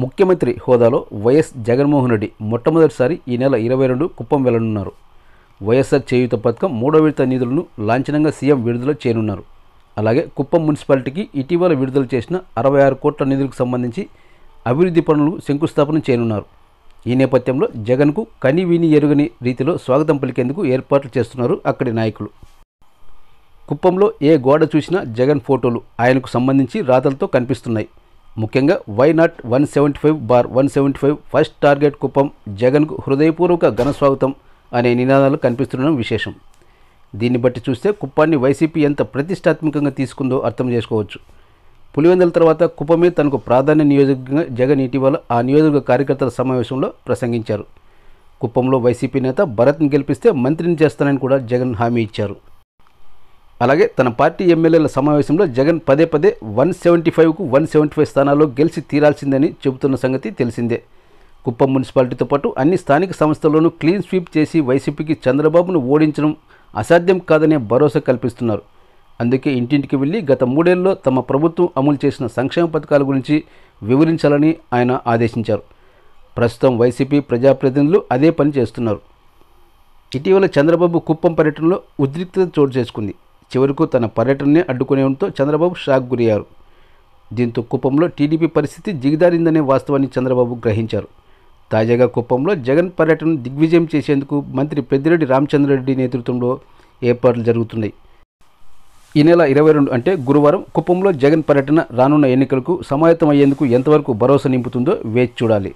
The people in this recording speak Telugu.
ముఖ్యమంత్రి హోదాలో వైఎస్ జగన్మోహన్ రెడ్డి మొట్టమొదటిసారి ఈ నెల ఇరవై రెండు కుప్పం వెళ్లనున్నారు వైఎస్ఆర్ చేయూత పథకం మూడో విడత నిధులను లాంఛనంగా సీఎం విడుదల చేయనున్నారు అలాగే కుప్పం మున్సిపాలిటీకి ఇటీవల విడుదల చేసిన అరవై ఆరు కోట్ల నిధులకు సంబంధించి అభివృద్ధి పనులు శంకుస్థాపన చేయనున్నారు ఈ నేపథ్యంలో జగన్కు విని ఎరుగని రీతిలో స్వాగతం పలికేందుకు ఏర్పాట్లు చేస్తున్నారు అక్కడి నాయకులు కుప్పంలో ఏ గోడ చూసినా జగన్ ఫోటోలు ఆయనకు సంబంధించి రాతలతో కనిపిస్తున్నాయి ముఖ్యంగా why not one seventy five bar one seventy five first target Kuppam జగన్కు హృదయపూర్వక ఘనస్వాగతం అనే నినాదాలు కనిపిస్తుండడం విశేషం దీన్ని బట్టి చూస్తే కుప్పాన్ని వైసీపీ ఎంత ప్రతిష్టాత్మకంగా తీసుకుందో అర్థం చేసుకోవచ్చు పులివెందుల తర్వాత కుప్పమే తనకు ప్రాధాన్య నియోజకంగా జగన్ ఇటీవల ఆ నియోజక కార్యకర్తల సమావేశంలో ప్రసంగించారు కుప్పంలో వైసీపీ నేత భరత్ని గెలిపిస్తే మంత్రిని చేస్తానని కూడా జగన్ హామీ ఇచ్చారు అలాగే తన పార్టీ ఎమ్మెల్యేల సమావేశంలో జగన్ పదే పదే వన్ సెవెంటీ ఫైవ్కు వన్ సెవెంటీ ఫైవ్ స్థానాల్లో గెలిచి తీరాల్సిందని చెబుతున్న సంగతి తెలిసిందే కుప్పం మున్సిపాలిటీతో పాటు అన్ని స్థానిక సంస్థల్లోనూ క్లీన్ స్వీప్ చేసి వైసీపీకి చంద్రబాబును ఓడించడం అసాధ్యం కాదనే భరోసా కల్పిస్తున్నారు అందుకే ఇంటింటికి వెళ్ళి గత మూడేళ్లలో తమ ప్రభుత్వం అమలు చేసిన సంక్షేమ పథకాల గురించి వివరించాలని ఆయన ఆదేశించారు ప్రస్తుతం వైసీపీ ప్రజాప్రతినిధులు అదే పని చేస్తున్నారు ఇటీవల చంద్రబాబు కుప్పం పర్యటనలో ఉద్రిక్తత చోటు చేసుకుంది చివరకు తన పర్యటననే అడ్డుకునేంతో చంద్రబాబు షాక్ గురయ్యారు దీంతో కుప్పంలో టీడీపీ పరిస్థితి జిగిదారిందనే వాస్తవాన్ని చంద్రబాబు గ్రహించారు తాజాగా కుప్పంలో జగన్ పర్యటన దిగ్విజయం చేసేందుకు మంత్రి పెద్దిరెడ్డి రామచంద్రరెడ్డి నేతృత్వంలో ఏర్పాట్లు జరుగుతున్నాయి ఈ నెల ఇరవై రెండు అంటే గురువారం కుప్పంలో జగన్ పర్యటన రానున్న ఎన్నికలకు సమాయత్తమయ్యేందుకు ఎంతవరకు భరోసా నింపుతుందో వేచి చూడాలి